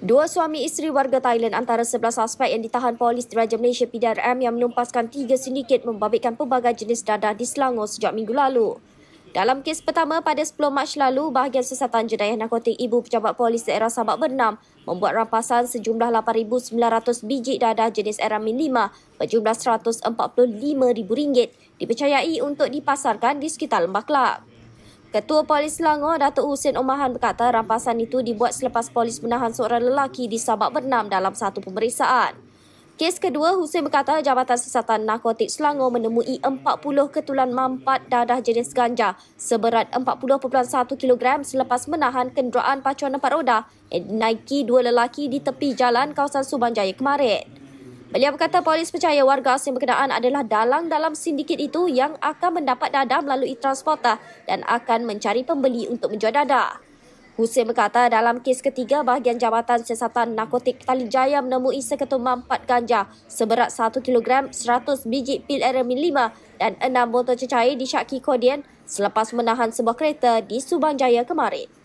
Dua suami isteri warga Thailand antara 11 suspek yang ditahan polis Diraja Malaysia PDRM yang menumpaskan tiga sindiket membabitkan pelbagai jenis dadah di Selangor sejak minggu lalu. Dalam kes pertama pada 10 Mac lalu, bahagian sesatan jenayah narkotik ibu pejabat polis daerah Sabak Bernam membuat rampasan sejumlah 8,900 biji dadah jenis Eramin 5 berjumlah RM145,000 dipercayai untuk dipasarkan di sekitar Lembah Kelab. Ketua Polis Selangor, Datuk Husin Omahan berkata rampasan itu dibuat selepas polis menahan seorang lelaki di Sabak Bernam dalam satu pemeriksaan. Kes kedua, Husin berkata Jabatan Siasatan Narkotik Selangor menemui 40 ketulan mampat dadah jenis ganja seberat 40.1 kg selepas menahan kenderaan pacuan empat roda yang dinaiki dua lelaki di tepi jalan kawasan Subang Jaya kemarin. Beliau berkata polis percaya warga asing berkenaan adalah dalang dalam sindiket itu yang akan mendapat dada melalui transporter dan akan mencari pembeli untuk menjual dada. Hussein berkata dalam kes ketiga bahagian Jabatan Siasatan Narkotik Tali Jaya menemui seketum mampat ganja seberat 1 kg 100 biji pil Aramin 5 dan 6 botol cecair di Syakki Kodian selepas menahan sebuah kereta di Subang Jaya kemarin.